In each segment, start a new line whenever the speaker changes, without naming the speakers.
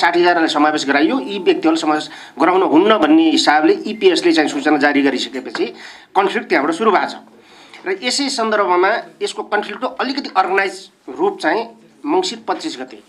साठीजनालाई समावेश गराइयो यी व्यक्तिहरूलाई समावेश गराउनुहुन्न हुन्न भन्ने हिसाबले इपिएसले e चाहिँ सूचना जारी गरिसकेपछि कन्फ्लिक्ट त्यहाँबाट सुरु भएको छ र यसै सन्दर्भमा यसको कन्फ्लिक्टको अलिकति अर्गनाइज रूप चाहिँ मङ्सिर पच्चिस गते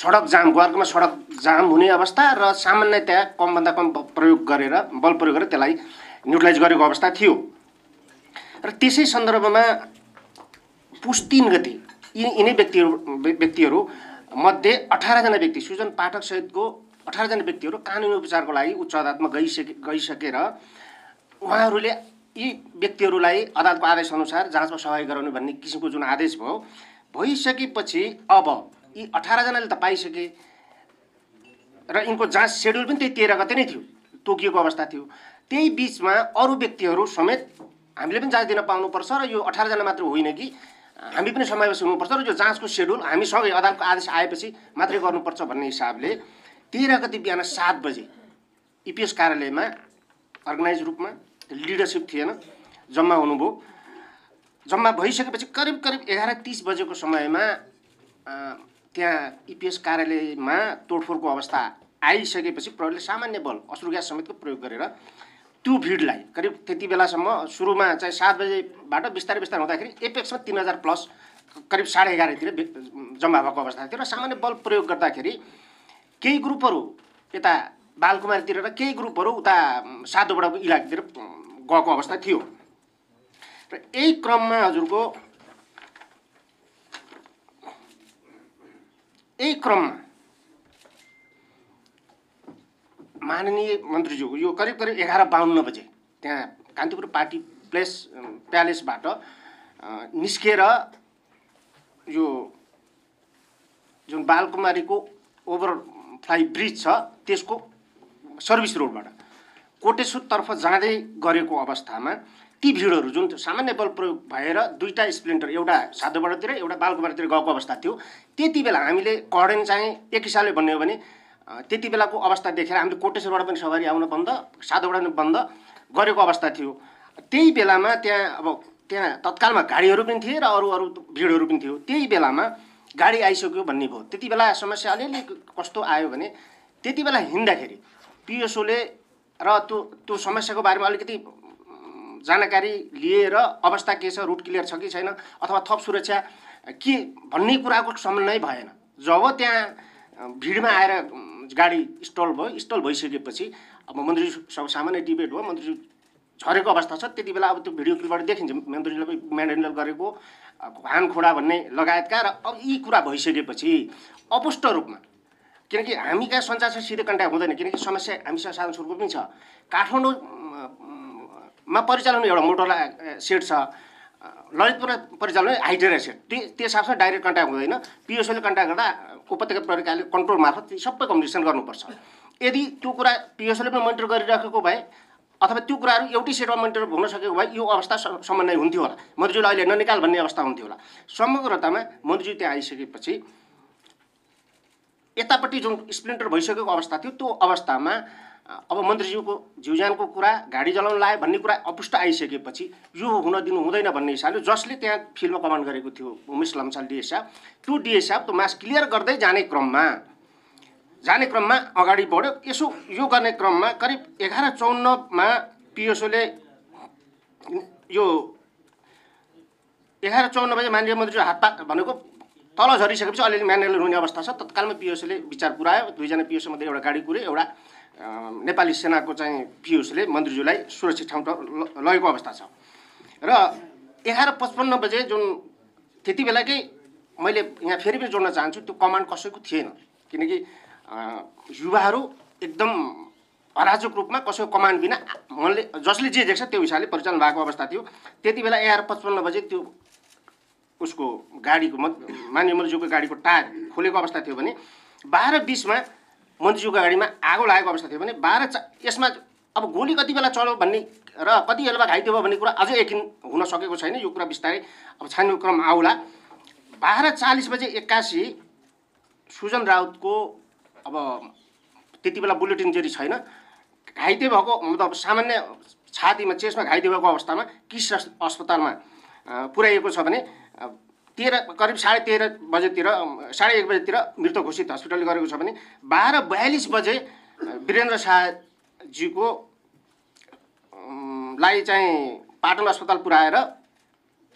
सडक जाम गर्कमा सडक जाम हुने अवस्था र सामान्यतया कमभन्दा कम प्रयोग गरेर बल प्रयोग गरेर त्यसलाई न्युट्रलाइज गरेको अवस्था थियो र त्यसै सन्दर्भमा पुस तिन गते यिनै व्यक्तिहरू व्यक्तिहरू मध्ये अठारजना व्यक्ति सुजन पाठक पाठकसहितको अठारजना व्यक्तिहरू कानुनी उपचारको लागि उच्च अदालतमा गइसके गइसकेर उहाँहरूले यी व्यक्तिहरूलाई अदालतको आदेशअनुसार जाँचमा सहयोग गराउने भन्ने किसिमको जुन आदेश भयो भइसकेपछि अब यी अठारजनाले त पाइसके र यिनको जाँच सेड्युल पनि त्यही तेह्र गते नै थियो तोकिएको अवस्था थियो त्यही बिचमा अरू व्यक्तिहरू समेत हामीले पनि जाँच दिन पाउनुपर्छ र यो अठारजना मात्र होइन कि हामी पनि समावेश हुनुपर्छ र यो जाँचको सेड्युल हामी सँगै अदालतको आदेश आएपछि मात्रै गर्नुपर्छ भन्ने हिसाबले तेह्र गति बिहान सात बजे इपिएस कार्यालयमा अर्गनाइज रूपमा लिडरसिप थिएन जम्मा हुनुभयो जम्मा भइसकेपछि करिब करिब एघार तिस बजेको समयमा त्यहाँ इपिएस कार्यालयमा तोडफोडको अवस्था आइसकेपछि प्रहरीले सामान्य बल अश्रु ग्यास समेतको प्रयोग गरेर त्यो भिडलाई करिब त्यति बेलासम्म सुरुमा चाहिँ सात बजेबाट बिस्तारै बिस्तारै हुँदाखेरि एपेक्समा तिन हजार प्लस करिब साढे एघारतिर जम्मा भएको अवस्था थियो र सामान्य बल प्रयोग गर्दाखेरि केही ग्रुपहरू यता बालकुमारीतिर र केही ग्रुपहरू उता साधुबाट इलाकातिर गएको अवस्था थियो र यही क्रममा हजुरको यही क्रममा माननीय मन्त्रीज्यू यो करिब करिब एघार बाहन्न बजे त्यहाँ कान्तिपुर पार्टी प्लेस प्यालेसबाट निस्केर यो जुन बालकुमारीको ओभर फ्लाई ब्रिज छ त्यसको सर्भिस रोडबाट कोटेश्वरतर्फ जाँदै गरेको अवस्थामा ती भिडहरू जुन सामान्य बल प्रयोग भएर दुईवटा स्प्लेन्डर एउटा साधुबाटतिर एउटा बालकुमारीतिर गएको अवस्था थियो त्यति बेला हामीले कडेन चाहिँ एक हिसाबले भन्ने हो भने त्यति बेलाको अवस्था देखेर हामीले कोटेश्वरबाट पनि सवारी आउन बन्द साधुबाट पनि बन्द गरेको अवस्था थियो त्यही बेलामा त्यहाँ अब त्यहाँ तत्कालमा गाडीहरू पनि थिए र अरू अरू भिडहरू पनि थियो त्यही बेलामा गाडी आइसक्यो भन्ने भयो त्यति बेला समस्या अलिअलि कस्तो आयो भने त्यति बेला हिँड्दाखेरि पिएसओले र त्यो त्यो समस्याको बारेमा अलिकति जानकारी लिएर अवस्था के छ रुट क्लियर छ कि छैन अथवा थप सुरक्षा के भन्ने कुराको समन्वय भएन जब त्यहाँ भिडमा आएर गाडी स्टल भयो स्टल भइसकेपछि अब मन्त्री सामान्य डिबेट भयो मन्त्री झरेको अवस्था छ त्यति बेला अब त्यो भिडियो क्लिपबाट देखिन्छ मन्त्रीले म्यान्डेन्डल गरेको हान खोडा भन्ने लगायतका र अब यी कुरा भइसकेपछि अपुष्ट रूपमा किनकि हामी कहाँ सञ्चारसँग सिधै कन्ट्याक्ट हुँदैन किनकि समस्या हामीसँग साधन स्वरूप पनि छ काठमाडौँमा परिचालन एउटा मोटरलाई सेट छ ललितपुर परिचालन हाइड्रेसन त्यो त्यो हिसाबसँग डाइरेक्ट कन्ट्याक्ट हुँदैन पिएसओले कन्ट्याक्ट गर्दा उपत्यका प्रकारले कन्ट्रोल मार्फत सबै कम्युनिकेसन गर्नुपर्छ यदि त्यो कुरा पिएसओले पनि मोनिटर गरिराखेको भए अथवा त्यो कुराहरू एउटै सेटमा मोनिटर हुन सकेको भए यो अवस्था समन्वय हुन्थ्यो होला मन्त्रीज्यूलाई अहिले ननिकाल भन्ने अवस्था हुन्थ्यो होला समग्रतामा मन्त्रीज्यू त्यहाँ आइसकेपछि यतापट्टि जुन स्प्लिन्टर भइसकेको अवस्था थियो त्यो अवस्थामा अब मन्त्रीज्यूको ज्यानको कुरा गाडी जलाउन लायो भन्ने कुरा अपुष्ट आइसकेपछि यो हुन दिनु हुँदैन भन्ने हिसाबले जसले त्यहाँ फिल्डमा कमान्ड गरेको थियो उमेश लम्साल डिए त्यो डिएसाब त्यो मास क्लियर गर्दै जाने क्रममा जाने क्रममा अगाडि बढ्यो यसो यो गर्ने क्रममा करिब एघार चौन्नमा पिएसओले यो एघार चौन्न बजे माननीय मन्त्रीज्यू हात भनेको तल झरिसकेपछि अलिअलि म्यानेजर हुने अवस्था छ तत्कालमा पिएसओले विचार पुऱ्यायो दुईजना मध्ये एउटा गाडी कुरे एउटा नेपाली सेनाको चाहिँ पियुषले मन्त्रीज्यूलाई सुरक्षित ठाउँ लगेको अवस्था छ र एघार पचपन्न बजे जुन त्यति बेलाकै मैले यहाँ फेरि पनि जोड्न चाहन्छु त्यो कमान्ड कसैको थिएन किनकि युवाहरू एकदम अराजक रूपमा कसैको कमान्ड बिना मनले जसले जे देख्छ त्यो हिसाबले परिचालन भएको अवस्था थियो त्यति बेला एघार पचपन्न बजे त्यो उसको गाडीको मान्य मन्त्रीज्यूको गाडीको टायर खोलेको अवस्था थियो भने बाह्र बिसमा मन्त्रीज्यूको अगाडिमा आगो लागेको अवस्था थियो भने बाह्र यसमा अब गोली कति बेला चल्यो भन्ने र कति बेला घाइते भयो भन्ने कुरा अझै यकिन हुन सकेको छैन यो कुरा बिस्तारै अब छान्ने क्रम आउला बाह्र चालिस बजे एक्कासी सुजन राउतको अब त्यति बेला बुलेटिन जेरी छैन घाइते भएको मतलब सामान्य छातीमा चेसमा घाइते भएको अवस्थामा किस अस्पतालमा पुर्याइएको छ भने तेह्र करिब साढे तेह्र बजेतिर साढे एक बजेतिर मृत घोषित हस्पिटल गरेको छ भने बाह्र बयालिस बजे वीरेन्द्र शाहजीको लाई चाहिँ पाटन अस्पताल पुऱ्याएर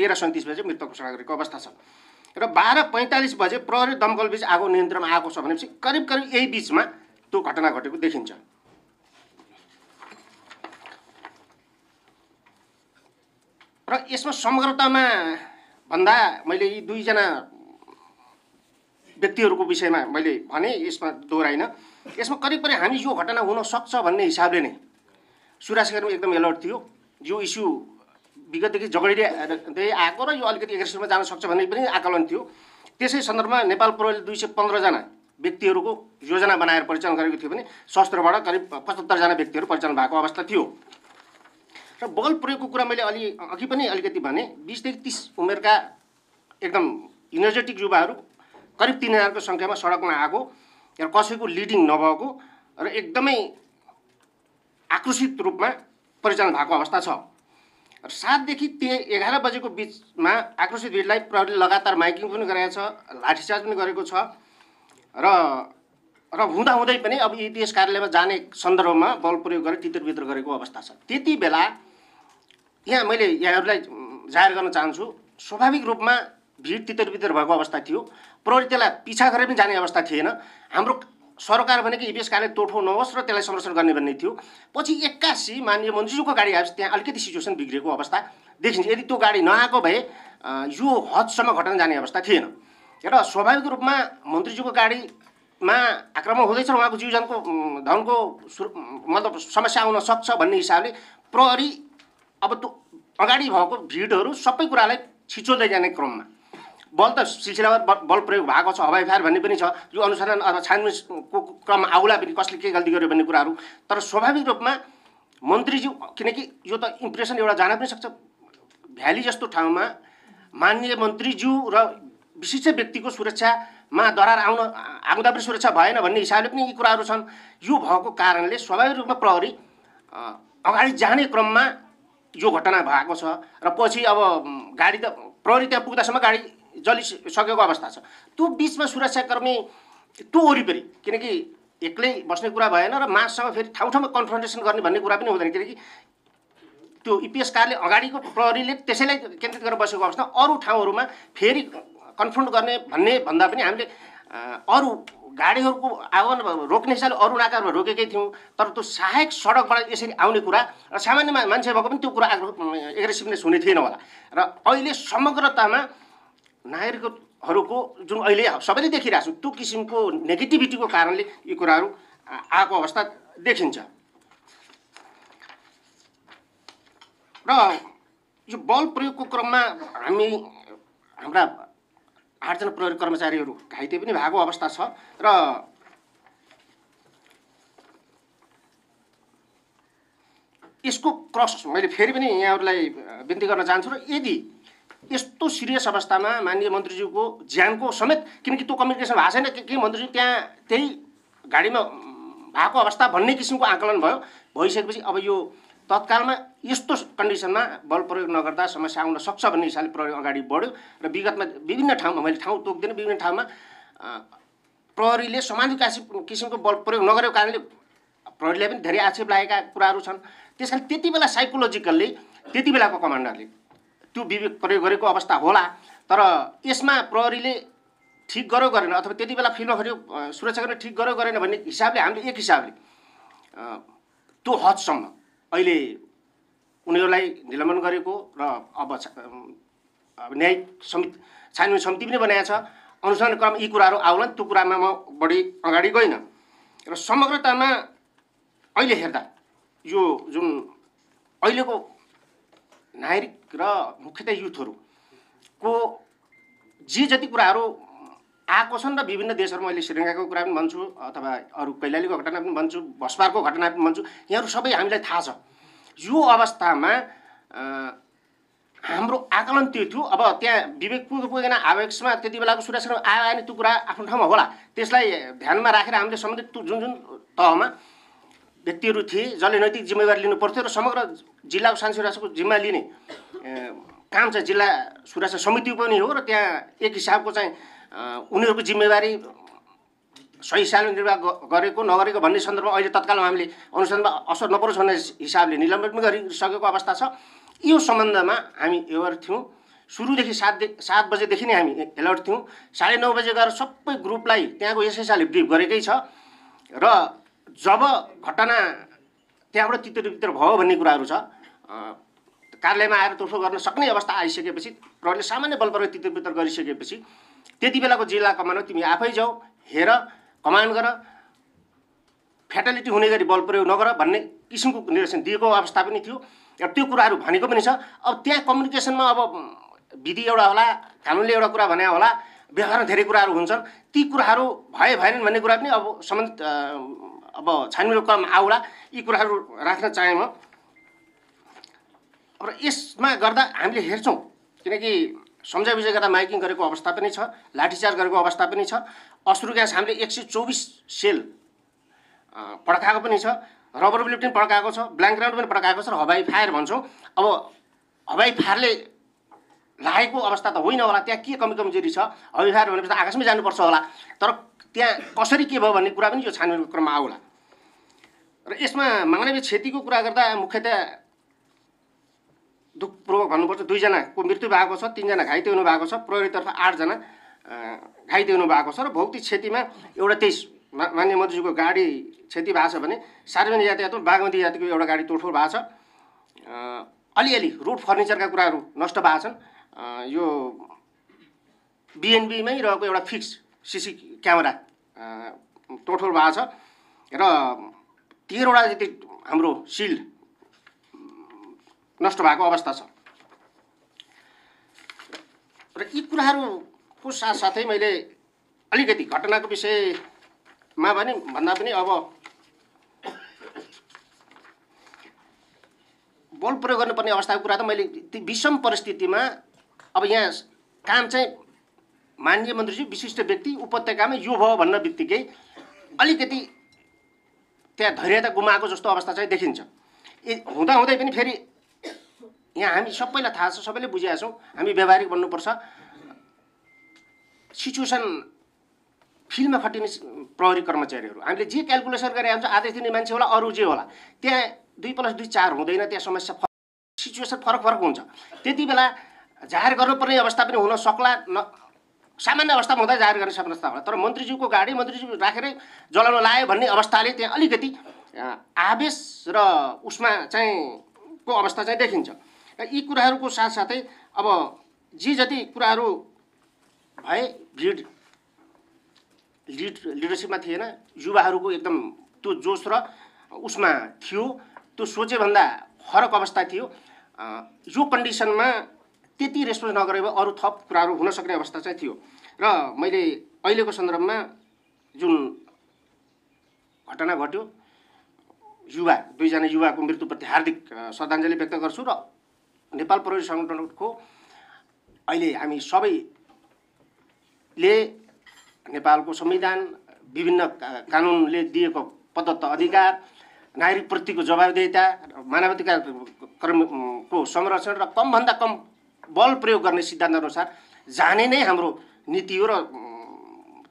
तेह्र सैँतिस बजे मृत घोषणा गरेको अवस्था छ र बाह्र पैँतालिस बजे प्रहरी दमकल बिच आगो नियन्त्रणमा आएको छ भनेपछि करिब करिब यही बिचमा त्यो घटना घटेको देखिन्छ र यसमा समग्रतामा भन्दा मैले यी दुईजना व्यक्तिहरूको विषयमा मैले भने यसमा दोहोऱ्याइनँ यसमा करिब करिब हामी यो घटना हुन सक्छ भन्ने हिसाबले नै सुरक्षाकर्मी एकदम एलर्ट थियो यो इस्यु विगतदेखि झगडिँदै आएको र यो अलिकति एग्रेसनमा जान सक्छ भन्ने पनि आकलन थियो त्यसै सन्दर्भमा नेपाल प्रहरीले दुई सय पन्ध्रजना व्यक्तिहरूको योजना बनाएर परिचालन गरेको थियो भने शस्त्रबाट करिब पचहत्तरजना व्यक्तिहरू परिचालन भएको अवस्था थियो र बल प्रयोगको कुरा मैले अलि अघि पनि अलिकति भने बिसदेखि तिस उमेरका एकदम इनर्जेटिक युवाहरू करिब तिन हजारको सङ्ख्यामा सडकमा आएको र कसैको लिडिङ नभएको र एकदमै आकर्षित रूपमा परिचालन भएको अवस्था छ र सातदेखि ते एघार बजेको बिचमा आक्रोशित भिडलाई प्रहरीले लगातार माइकिङ पनि गराएको छ लाठीचार्ज पनि गरेको छ र र हुँदाहुँदै पनि अब इपिएस कार्यालयमा जाने सन्दर्भमा बल प्रयोग गरेर तितरबितर गरेको अवस्था छ त्यति बेला यहाँ मैले यहाँहरूलाई जाहेर गर्न चाहन्छु स्वाभाविक रूपमा भिड तितर भएको अवस्था थियो प्रहरी त्यसलाई पिछा गरेर पनि जाने अवस्था थिएन हाम्रो सरकार भनेको इपिएस कार्य तोठो नहोस् र त्यसलाई संरक्षण गर्ने भन्ने थियो पछि एक्कासी मान्य मन्त्रीज्यूको गाडी आएपछि त्यहाँ अलिकति सिचुएसन बिग्रेको अवस्था देखिन्छ यदि त्यो गाडी नआएको भए यो हदसम्म घटना जाने अवस्था थिएन र स्वाभाविक रूपमा मन्त्रीज्यूको गाडीमा आक्रमण हुँदैछ र उहाँको जीवजनको धनको मतलब समस्या आउन सक्छ भन्ने हिसाबले प्रहरी अब त्यो अगाडि भएको भिडहरू सबै कुरालाई छिचोल्दै जाने क्रममा बल त सिलसिलामा बल प्रयोग भएको छ हवाई फायर भन्ने पनि छ यो अनुसन्धान अथवा छानबिनको क्रममा आउला पनि कसले के गल्ती गर्यो भन्ने कुराहरू तर स्वाभाविक रूपमा मन्त्रीज्यू किनकि यो त इम्प्रेसन एउटा जान पनि सक्छ भ्याली जस्तो ठाउँमा मान्य मन्त्रीज्यू र विशिष्ट व्यक्तिको सुरक्षामा दरार आउन आउँदा पनि सुरक्षा भएन भन्ने हिसाबले पनि यी कुराहरू छन् यो भएको कारणले स्वाभाविक रूपमा प्रहरी अगाडि जाने क्रममा यो घटना भएको छ र पछि अब गाडी त प्रहरी त्यहाँ पुग्दासम्म गाडी जलिसकेको अवस्था छ त्यो बिचमा सुरक्षाकर्मी त्यो वरिपरि किनकि एक्लै बस्ने कुरा भएन र मासँग फेरि ठाउँ ठाउँमा कन्फ्रन्टेसन गर्ने भन्ने कुरा पनि हुँदैन किनकि त्यो इपिएस e कारले अगाडिको प्रहरीले त्यसैलाई केन्द्रित गरेर बसेको अवस्था अरू ठाउँहरूमा फेरि कन्फ्रन्ट गर्ने भन्ने भन्दा पनि हामीले अरू गाडीहरूको आवन रोक्ने हिसाबले अरू नाकाहरूमा रोकेकै थियौँ तर त्यो सहायक सडकबाट यसरी आउने कुरा र सामान्य मान्छे भएको पनि त्यो कुरा एग्रेसिभनेस हुने थिएन होला र अहिले समग्रतामा नागरिकहरूको जुन अहिले सबैले देखिरहेको छौँ त्यो किसिमको नेगेटिभिटीको कारणले यी कुराहरू आएको अवस्था देखिन्छ र यो बल प्रयोगको क्रममा हामी हाम्रा आठजना प्रहरी कर्मचारीहरू घाइते पनि भएको अवस्था छ र यसको क्रस मैले फेरि पनि यहाँहरूलाई बिन्ती गर्न चाहन्छु र यदि यस्तो सिरियस अवस्थामा माननीय मन्त्रीज्यूको ज्यानको समेत किनकि त्यो कम्युनिकेसन भएको छैन कि के मन्त्रीज्यू त्यहाँ त्यही गाडीमा भएको अवस्था भन्ने किसिमको आकलन भयो भइसकेपछि अब यो तत्कालमा यस्तो कन्डिसनमा बल प्रयोग नगर्दा समस्या आउन सक्छ भन्ने हिसाबले प्रयोग अगाडि बढ्यो र विगतमा विभिन्न ठाउँमा मैले ठाउँ तोक्दिनँ विभिन्न ठाउँमा प्रहरीले समानुकासी किसिमको बल प्रयोग नगरेको कारणले प्रहरीलाई पनि धेरै आक्षेप लागेका कुराहरू छन् त्यस कारण त्यति बेला साइकोलोजिकल्ली त्यति बेलाको कमान्डरले त्यो विवेक प्रयोग गरेको अवस्था होला तर यसमा प्रहरीले ठिक गर्यो गरेन अथवा त्यति बेला फिल्म खरियो सुरक्षाकर्मी ठिक गर्यो गरेन भन्ने हिसाबले हामीले एक हिसाबले त्यो हदसम्म अहिले उनीहरूलाई निलम्बन गरेको र अब न्यायिक समिति छानबिन समिति पनि बनाएको छ अनुसन्धान क्रम यी कुराहरू आउला त्यो कुरामा म बढी अगाडि गइनँ र समग्रतामा अहिले हेर्दा यो जुन अहिलेको नागरिक र मुख्यतः युथहरूको जे जति कुराहरू आएको छन् र विभिन्न देशहरू अहिले श्रीलङ्काको कुरा पनि भन्छु अथवा अरू कैलालीको घटना पनि भन्छु भस्पारको घटना पनि भन्छु यहाँहरू सबै हामीलाई थाहा छ यो अवस्थामा हाम्रो आकलन त्यो थियो अब त्यहाँ विवेक पुगेन आवेशमा त्यति बेलाको सुरक्षा आयो आएन त्यो कुरा आफ्नो ठाउँमा होला त्यसलाई ध्यानमा राखेर हामीले सम्बन्धित जुन जुन तहमा व्यक्तिहरू थिए जसले नैतिक जिम्मेवारी लिनु पर्थ्यो र समग्र जिल्लाको शान्ति सुरक्षाको जिम्मा लिने काम चाहिँ जिल्ला सुरक्षा समिति पनि हो र त्यहाँ एक हिसाबको चाहिँ उनीहरूको जिम्मेवारी सही हिसाबले निर्वाह गरेको नगरेको भन्ने सन्दर्भमा अहिले तत्कालमा हामीले अनुसन्धानमा असर नपरोस् भन्ने हिसाबले निलम्बन पनि गरिसकेको अवस्था छ यो सम्बन्धमा हामी एवर थियौँ सुरुदेखि सात सात बजेदेखि नै हामी एलर्ट थियौँ साढे नौ बजे गएर सबै ग्रुपलाई त्यहाँको यसै हिसाबले ब्रिफ गरेकै छ र जब घटना त्यहाँबाट तितरबितर भयो भन्ने कुराहरू छ कार्यालयमा आएर तोर्फो गर्न सक्ने अवस्था आइसकेपछि प्रहरीले सामान्य बलप्रयोग तितर गरिसकेपछि त्यति बेलाको जिल्ला कमान्डर तिमी आफै जाऊ हेर कमान्ड गर फेटालिटी हुने गरी बल प्रयोग नगर भन्ने किसिमको निर्देशन दिएको अवस्था पनि थियो र त्यो कुराहरू भनेको पनि छ अब त्यहाँ कम्युनिकेसनमा अब विधि एउटा होला कानुनले एउटा कुरा भने होला व्यवहारमा धेरै कुराहरू हुन्छन् ती कुराहरू भए भएनन् भन्ने कुरा पनि अब सम्बन्धित अब छानबिनको क्रम आउला यी कुराहरू राख्न चाहेँ म र यसमा गर्दा हामीले हेर्छौँ किनकि सम्झाइ बुझाइ गर्दा माइकिङ गरेको अवस्था पनि छ लाठीचार्ज गरेको अवस्था पनि छ अश्रु ग्यास हामीले एक सय चौबिस सेल पड्काएको पनि छ रबर बुलेट पनि पड्काएको छ ब्ल्याङ्क ग्राउन्ड पनि पड्काएको छ र हवाई फायर भन्छौँ अब हवाई फायरले लागेको अवस्था त होइन होला त्यहाँ के कमी कमजोरी छ हवाई फायर भनेपछि आकाशमै जानुपर्छ होला तर त्यहाँ कसरी के भयो भन्ने कुरा पनि यो छानबिनको क्रममा आउला र यसमा मानवीय क्षतिको कुरा गर्दा मुख्यतया दुःखपूर्वक भन्नुपर्छ दुईजनाको मृत्यु भएको छ तिनजना घाइते हुनुभएको छ प्रहरीतर्फ आठजना घाइते हुनुभएको छ र भौतिक क्षतिमा एउटा तेइस मा मान्य मन्त्रीजीको गाडी क्षति भएको छ भने सार्वजनिक यातायातमा बागमती जातिको एउटा गाडी तोडफोड भएको छ अलिअलि रुट फर्निचरका कुराहरू नष्ट भएको छन् यो बिएनबीमै रहेको एउटा फिक्स सिसी क्यामेरा तोडफोड भएको छ र तेह्रवटा जति हाम्रो सिल्ड नष्ट भएको अवस्था छ र यी कुराहरूको साथसाथै मैले अलिकति घटनाको विषयमा भने भन्दा पनि अब बल प्रयोग गर्नुपर्ने अवस्थाको कुरा त मैले ती विषम परिस्थितिमा अब यहाँ काम चाहिँ माननीय मन्त्रीजी विशिष्ट व्यक्ति उपत्यकामा यो भयो भन्न बित्तिकै अलिकति त्यहाँ धैर्यता गुमाएको जस्तो अवस्था चाहिँ देखिन्छ ए हुँदाहुँदै पनि फेरि यहाँ हामी सबैलाई थाहा छ सबैले बुझेका छौँ हामी व्यवहारिक भन्नुपर्छ सिचुएसन फिल्डमा खटिने प्रहरी कर्मचारीहरू हामीले जे क्यालकुलेसन गरे हुन्छ आदेश दिने मान्छे होला अरू जे होला त्यहाँ दुई प्लस दुई चार हुँदैन त्यहाँ समस्या फरक सिचुएसन फरक फरक हुन्छ त्यति बेला जाहेर गर्नुपर्ने अवस्था पनि हुन सक्ला न सामान्य अवस्थामा हुँदा जाहेर गर्ने अवस्था होला तर मन्त्रीज्यूको गाडी मन्त्रीज्यू राखेरै जलाउन लायो भन्ने अवस्थाले त्यहाँ अलिकति आवेश र उसमा चाहिँ को अवस्था चाहिँ देखिन्छ र यी कुराहरूको साथसाथै अब जे जति कुराहरू भए लिड लिड लिडरसिपमा थिएन युवाहरूको एकदम त्यो जोस र उसमा थियो त्यो सोचेभन्दा फरक अवस्था थियो यो कन्डिसनमा त्यति रेस्पोन्स नगरे भए अरू थप कुराहरू हुन सक्ने अवस्था चाहिँ थियो र मैले अहिलेको सन्दर्भमा जुन घटना घट्यो युवा दुईजना युवाको मृत्युप्रति हार्दिक श्रद्धाञ्जली व्यक्त गर्छु र नेपाल प्रहरी सङ्गठनको अहिले हामी सबैले नेपालको संविधान विभिन्न कानुनले दिएको पदत्त अधिकार नागरिकप्रतिको जवाबदेता मानवाधिकार कर्मको संरक्षण र कमभन्दा कम बल प्रयोग गर्ने सिद्धान्त अनुसार जाने नै हाम्रो नीति हो र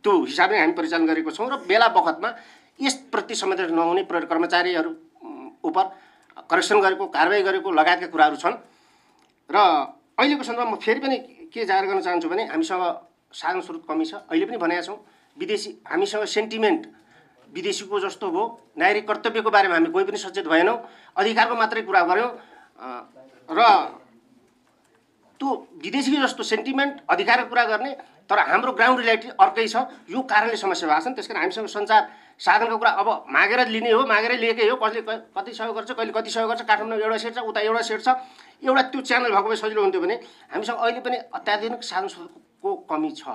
त्यो हिसाबले हामी परिचालन गरेको छौँ र बेला बखतमा यसप्रति संवेदन नहुने कर्मचारीहरू उप करेक्सन गरेको कारवाही गरेको लगायतका कुराहरू छन् र अहिलेको सन्दर्भमा म फेरि पनि के जाहेर गर्न चाहन्छु भने हामीसँग साधन स्रोत कमी छ अहिले पनि भनेका छौँ विदेशी हामीसँग सेन्टिमेन्ट विदेशीको जस्तो भयो नागरिक कर्तव्यको बारेमा हामी कोही पनि सचेत भएनौँ अधिकारको मात्रै कुरा गऱ्यौँ र त्यो विदेशी जस्तो सेन्टिमेन्ट अधिकारको कुरा गर्ने तर हाम्रो ग्राउन्ड रियालिटी अर्कै छ यो कारणले समस्या भएको छन् त्यस कारण हामीसँग सञ्चार साधनको कुरा अब मागेर लिने हो मागेर लिएकै हो कसले कति सहयोग गर्छ कहिले कति सहयोग गर्छ काठमाडौँ एउटा सेट छ उता एउटा सेट छ एउटा त्यो च्यानल भएको भए सजिलो हुन्थ्यो भने हामीसँग अहिले पनि अत्याधुनिक साधन स्रोतको कमी छ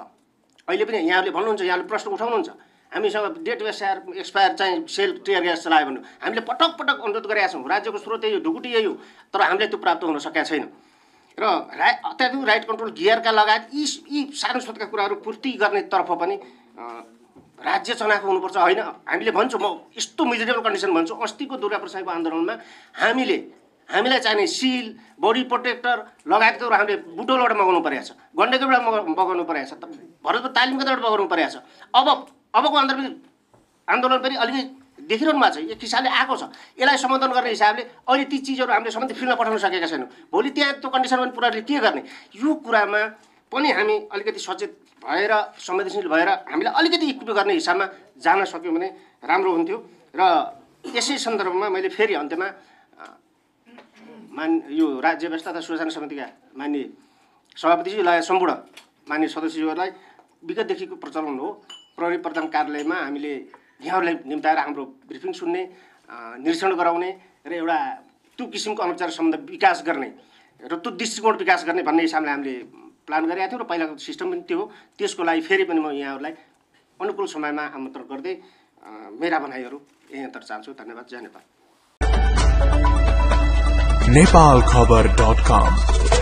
अहिले पनि यहाँहरूले भन्नुहुन्छ यहाँले प्रश्न उठाउनुहुन्छ हामीसँग डेट वेसायर एक्सपायर चाहिँ सेल टेयर ग्यास चलायो भने हामीले पटक पटक अनुरोध गरेका छौँ राज्यको स्रोत यही हो ढुकुटी यही हो तर हामीले त्यो प्राप्त हुन सकेका छैन र रा अत्याधिक राइट कन्ट्रोल गियरका लगायत यी यी साधन स्रोतका कुराहरू पूर्ति गर्नेतर्फ पनि राज्य चनाएको हुनुपर्छ होइन हामीले भन्छौँ म यस्तो मिजरेबल कन्डिसन भन्छु अस्तिको दुर्गा प्रसाईको आन्दोलनमा हामीले हामीलाई चाहिने सिल बडी प्रोटेक्टर लगायतको हामीले बुटोलबाट मगाउनु परेको छ गण्डकीबाट मगाउनु परेको छ भरतको तालिमगतबाट मगाउनु परेको छ अब अबको आन्दोलन आन्दोलन पनि अलिकति देखिरहनु भएको छ यो किसानले आएको छ यसलाई सम्बोधन गर्ने हिसाबले अहिले ती चिजहरू हामीले सम्बन्ध फिल्डमा पठाउन सकेका छैनौँ भोलि त्यहाँ त्यो कन्डिसन पनि पुराले के गर्ने यो कुरामा पनि हामी अलिकति सचेत भएर संवेदनशील भएर हामीलाई अलिकति इक्विप गर्ने हिसाबमा जान सक्यौँ भने राम्रो हुन्थ्यो र यसै सन्दर्भमा मैले फेरि अन्त्यमा मान यो राज्य व्यवस्था तथा सुरक्षा समितिका मान्य सभापतिजी लगायत सम्पूर्ण मान्य सदस्यहरूलाई विगतदेखिको प्रचलन हो प्रहरी प्रधान कार्यालयमा हामीले यहाँहरूलाई निम्ताएर हाम्रो ब्रिफिङ सुन्ने निरीक्षण गराउने र एउटा त्यो किसिमको अनुचार सम्बन्ध विकास गर्ने र त्यो दृष्टिकोण विकास गर्ने भन्ने हिसाबले हामीले प्लान गरेका थियौँ र पहिलाको सिस्टम पनि त्यो हो त्यसको लागि फेरि पनि म यहाँहरूलाई अनुकूल समयमा आमन्त्रण गर्दै मेरा भनाइहरू यहीँतर चाहन्छु धन्यवाद जय नेपाल Nepalcover.com.